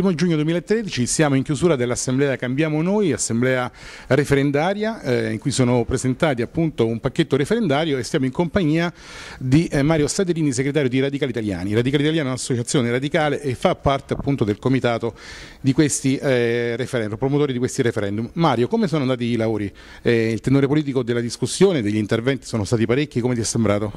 1 giugno 2013 siamo in chiusura dell'assemblea Cambiamo Noi, assemblea referendaria eh, in cui sono presentati appunto un pacchetto referendario e stiamo in compagnia di eh, Mario Saderini, segretario di Radicali Italiani. Radicali Italiani è un'associazione radicale e fa parte appunto del comitato di questi eh, referendum, promotori di questi referendum. Mario, come sono andati i lavori? Eh, il tenore politico della discussione, degli interventi sono stati parecchi, come ti è sembrato?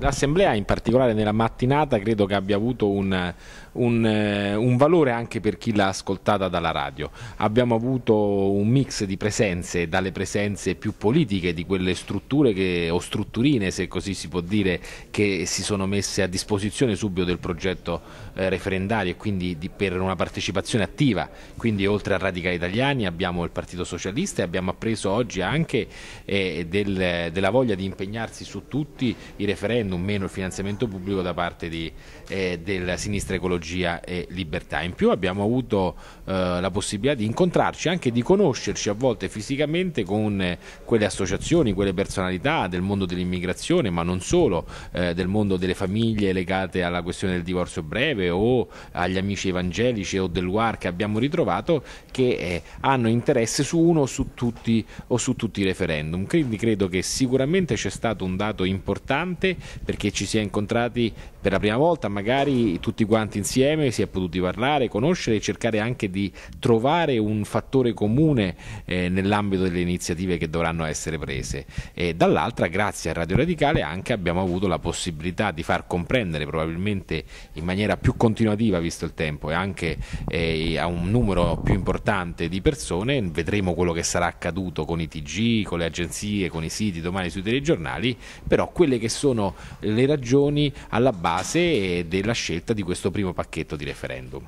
L'assemblea in particolare nella mattinata credo che abbia avuto un, un, eh, un valore anche per chi l'ha ascoltata dalla radio. Abbiamo avuto un mix di presenze, dalle presenze più politiche di quelle strutture che, o strutturine, se così si può dire, che si sono messe a disposizione subito del progetto eh, referendario e quindi di, per una partecipazione attiva. Quindi oltre a Radicali Italiani abbiamo il Partito Socialista e abbiamo appreso oggi anche eh, del, della voglia di impegnarsi su tutti i referendum, meno il finanziamento pubblico da parte di, eh, della sinistra ecologia e libertà. In più più abbiamo avuto eh, la possibilità di incontrarci, anche di conoscerci a volte fisicamente con eh, quelle associazioni, quelle personalità del mondo dell'immigrazione, ma non solo, eh, del mondo delle famiglie legate alla questione del divorzio breve o agli amici evangelici o del WAR che abbiamo ritrovato che eh, hanno interesse su uno o su, tutti, o su tutti i referendum. Quindi credo che sicuramente c'è stato un dato importante perché ci si è incontrati per la prima volta, magari tutti quanti insieme, si è potuti parlare studiare, conoscere e cercare anche di trovare un fattore comune eh, nell'ambito delle iniziative che dovranno essere prese. E dall'altra, grazie a Radio Radicale, anche abbiamo avuto la possibilità di far comprendere probabilmente in maniera più continuativa, visto il tempo, e anche eh, a un numero più importante di persone. Vedremo quello che sarà accaduto con i TG, con le agenzie, con i siti domani sui telegiornali, però quelle che sono le ragioni alla base eh, della scelta di questo primo pacchetto di referendum.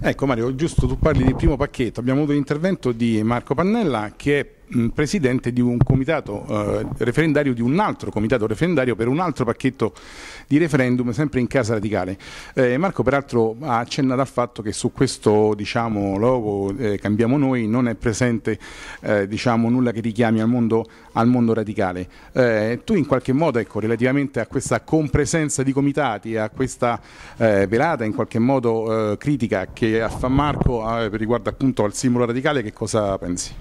Ecco Mario, giusto tu parli di primo pacchetto, abbiamo avuto l'intervento di Marco Pannella che è presidente di un comitato eh, referendario di un altro comitato referendario per un altro pacchetto di referendum sempre in casa radicale. Eh, Marco peraltro ha accennato al fatto che su questo diciamo, logo eh, Cambiamo Noi non è presente eh, diciamo, nulla che richiami al mondo, al mondo radicale. Eh, tu in qualche modo ecco, relativamente a questa compresenza di comitati, a questa eh, velata in qualche modo critica che fa Marco riguardo appunto al simbolo radicale che cosa pensi?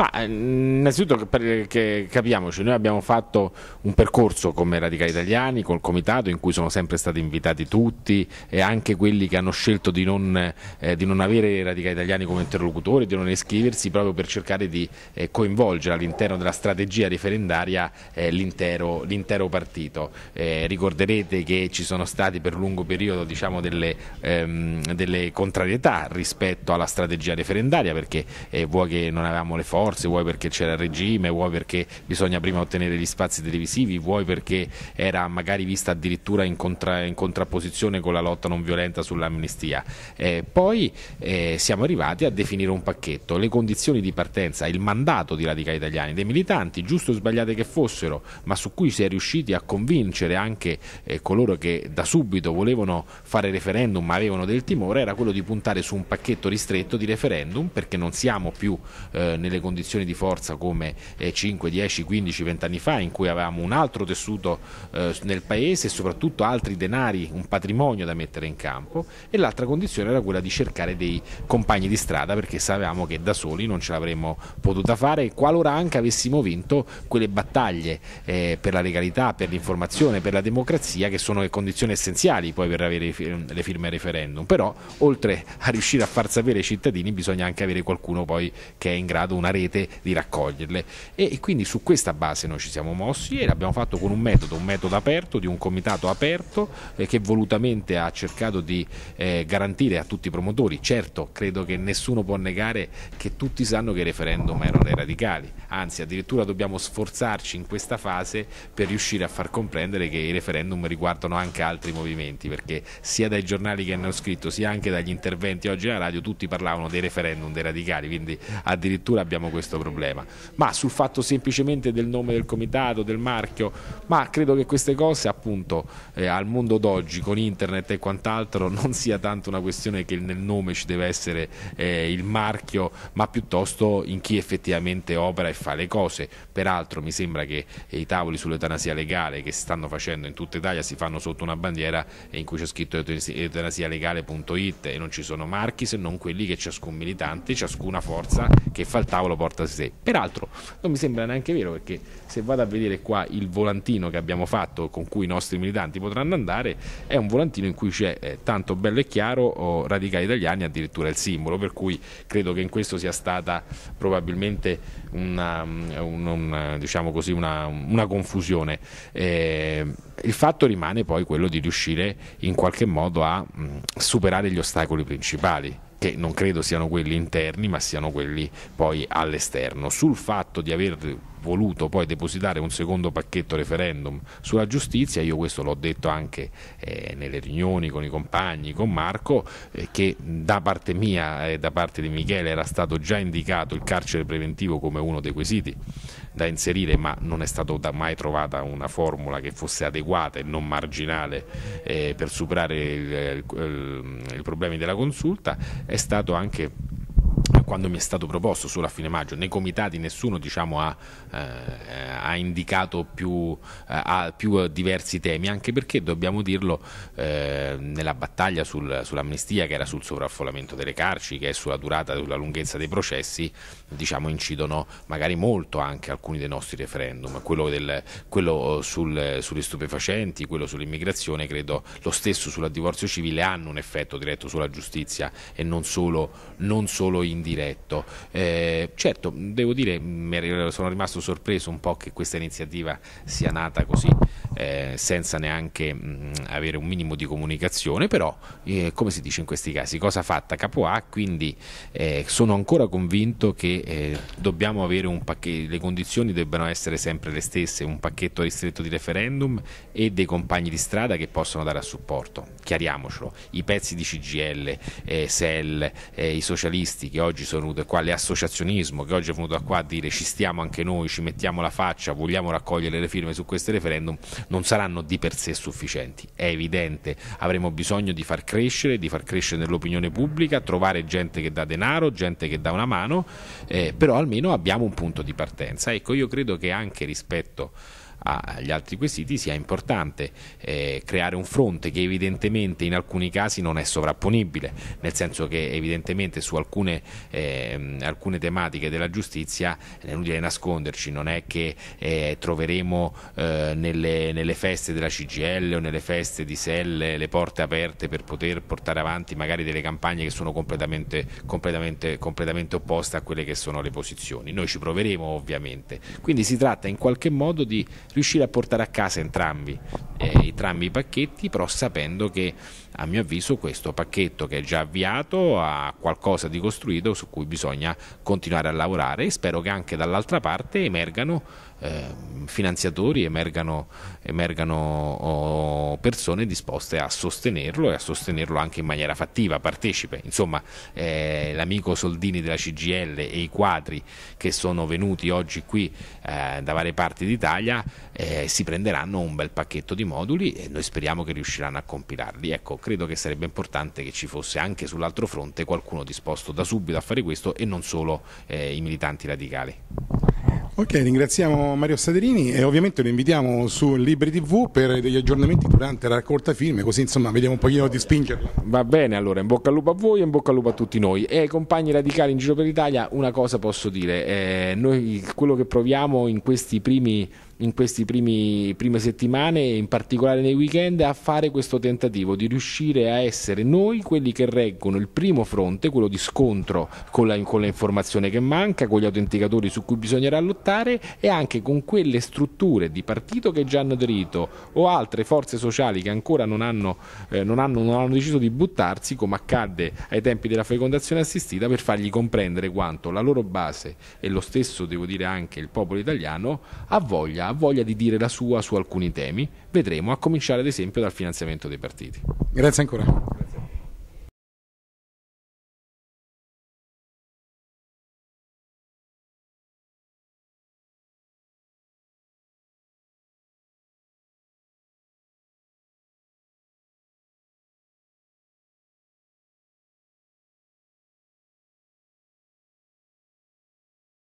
Ma ehm, innanzitutto perché capiamoci, noi abbiamo fatto un percorso come Radicali Italiani, col comitato in cui sono sempre stati invitati tutti e anche quelli che hanno scelto di non, eh, di non avere Radicali Italiani come interlocutori, di non iscriversi proprio per cercare di eh, coinvolgere all'interno della strategia referendaria eh, l'intero, partito. Eh, ricorderete che ci sono stati per lungo periodo diciamo, delle, ehm, delle, contrarietà rispetto alla strategia referendaria perché eh, vuoi che non avevamo le forze, forze, vuoi perché c'era il regime, vuoi perché bisogna prima ottenere gli spazi televisivi, vuoi perché era magari vista addirittura in, contra, in contrapposizione con la lotta non violenta sull'amnistia. Eh, poi eh, siamo arrivati a definire un pacchetto, le condizioni di partenza, il mandato di Radicali Italiani, dei militanti, giusto o sbagliate che fossero, ma su cui si è riusciti a convincere anche eh, coloro che da subito volevano fare referendum ma avevano del timore, era quello di puntare su un pacchetto ristretto di referendum perché non siamo più eh, nelle condizioni condizioni di forza come 5, 10, 15, 20 anni fa in cui avevamo un altro tessuto eh, nel paese e soprattutto altri denari, un patrimonio da mettere in campo e l'altra condizione era quella di cercare dei compagni di strada perché sapevamo che da soli non ce l'avremmo potuta fare qualora anche avessimo vinto quelle battaglie eh, per la legalità, per l'informazione, per la democrazia che sono le condizioni essenziali poi per avere le firme al referendum, però oltre a riuscire a far sapere ai cittadini bisogna anche avere qualcuno poi che è in grado, una rete rete di raccoglierle e, e quindi su questa base noi ci siamo mossi e l'abbiamo fatto con un metodo, un metodo aperto di un comitato aperto eh, che volutamente ha cercato di eh, garantire a tutti i promotori, certo credo che nessuno può negare che tutti sanno che i referendum erano dei radicali, anzi addirittura dobbiamo sforzarci in questa fase per riuscire a far comprendere che i referendum riguardano anche altri movimenti perché sia dai giornali che hanno scritto sia anche dagli interventi oggi alla radio tutti parlavano dei referendum dei radicali quindi addirittura abbiamo questo problema, ma sul fatto semplicemente del nome del comitato, del marchio, ma credo che queste cose appunto eh, al mondo d'oggi con internet e quant'altro non sia tanto una questione che nel nome ci deve essere eh, il marchio, ma piuttosto in chi effettivamente opera e fa le cose. Peraltro mi sembra che i tavoli sull'eutanasia legale che si stanno facendo in tutta Italia si fanno sotto una bandiera in cui c'è scritto eutanasialegale.it e non ci sono marchi se non quelli che ciascun militante, ciascuna forza che fa il tavolo porta a sé. Peraltro non mi sembra neanche vero perché se vado a vedere qua il volantino che abbiamo fatto con cui i nostri militanti potranno andare, è un volantino in cui c'è eh, tanto bello e chiaro oh, radicali italiani addirittura il simbolo, per cui credo che in questo sia stata probabilmente una, un, un, diciamo così, una, una confusione. Eh, il fatto rimane poi quello di riuscire in qualche modo a mh, mm, superare gli ostacoli principali che non credo siano quelli interni ma siano quelli poi all'esterno. Sul fatto di aver voluto poi depositare un secondo pacchetto referendum sulla giustizia, io questo l'ho detto anche eh, nelle riunioni con i compagni, con Marco, eh, che da parte mia e da parte di Michele era stato già indicato il carcere preventivo come uno dei quesiti da inserire, ma non è stata mai trovata una formula che fosse adeguata e non marginale eh, per superare i eh, ehm, problemi della consulta, è stato anche quando mi è stato proposto solo a fine maggio, nei comitati nessuno diciamo, ha, eh, ha, indicato più, eh, ha più, diversi temi, anche perché dobbiamo dirlo eh, nella battaglia sul, sull'amnistia che era sul sovraffollamento delle carceri, che è sulla durata, sulla lunghezza dei processi, diciamo, incidono magari molto anche alcuni dei nostri referendum, quello, del, quello oh, sul, sugli stupefacenti, quello sull'immigrazione, credo lo stesso sul divorzio civile hanno un effetto diretto sulla giustizia e non solo, non solo indiretto diretto. Eh, certo, devo dire, sono rimasto sorpreso un po' che questa iniziativa sia nata così, eh, senza neanche mh, mm, avere un minimo di comunicazione, però eh, come si dice in questi casi, cosa fatta capo A, quindi eh, sono ancora convinto che eh, dobbiamo avere un pacchetto, le condizioni debbano essere sempre le stesse, un pacchetto ristretto di referendum e dei compagni di strada che possono dare a supporto, chiariamocelo, i pezzi di CGL, eh, SEL, i socialisti che oggi sono sono venute qua, l'associazionismo che oggi è venuto qua a dire ci stiamo anche noi, ci mettiamo la faccia, vogliamo raccogliere le firme su questo referendum, non saranno di per sé sufficienti. È evidente, avremo bisogno di far crescere, di far crescere nell'opinione pubblica, trovare gente che dà denaro, gente che dà una mano, eh, però almeno abbiamo un punto di partenza. Ecco, io credo che anche rispetto agli altri quesiti sia importante eh, creare un fronte che evidentemente in alcuni casi non è sovrapponibile, nel senso che evidentemente su alcune, eh, alcune tematiche della giustizia è eh, inutile nasconderci, non è che eh, troveremo eh, nelle, nelle, feste della CGL o nelle feste di Selle le porte aperte per poter portare avanti magari delle campagne che sono completamente, completamente, completamente opposte a quelle che sono le posizioni. Noi ci proveremo ovviamente, quindi si tratta in qualche modo di riuscire a portare a casa entrambi, eh, entrambi i pacchetti, però sapendo che a mio avviso questo pacchetto che è già avviato ha qualcosa di costruito su cui bisogna continuare a lavorare e spero che anche dall'altra parte emergano eh, finanziatori, emergano, emergano oh, persone disposte a sostenerlo e a sostenerlo anche in maniera fattiva, partecipe. Insomma, eh, l'amico Soldini della CGL e i quadri che sono venuti oggi qui eh, da varie parti d'Italia eh, si prenderanno un bel pacchetto di moduli e noi speriamo che riusciranno a compilarli. Ecco, credo che sarebbe importante che ci fosse anche sull'altro fronte qualcuno disposto da subito a fare questo e non solo eh, i militanti radicali. Ok, ringraziamo Mario Saderini e ovviamente lo invitiamo su Libri TV per degli aggiornamenti durante la raccolta film, così insomma vediamo un pochino di spingerlo. Va bene, allora in bocca al lupo a voi e in bocca al lupo a tutti noi. E ai compagni radicali in giro per l'Italia una cosa posso dire, eh, noi quello che proviamo in questi primi in queste prime settimane e in particolare nei weekend a fare questo tentativo di riuscire a essere noi quelli che reggono il primo fronte, quello di scontro con la, con la informazione che manca, con gli autenticatori su cui bisognerà lottare e anche con quelle strutture di partito che già hanno aderito o altre forze sociali che ancora non hanno, eh, non hanno, non hanno deciso di buttarsi come accadde ai tempi della fecondazione assistita per fargli comprendere quanto la loro base e lo stesso devo dire anche il popolo italiano ha voglia ha voglia di dire la sua su alcuni temi. Vedremo, a cominciare ad esempio dal finanziamento dei partiti. Grazie ancora.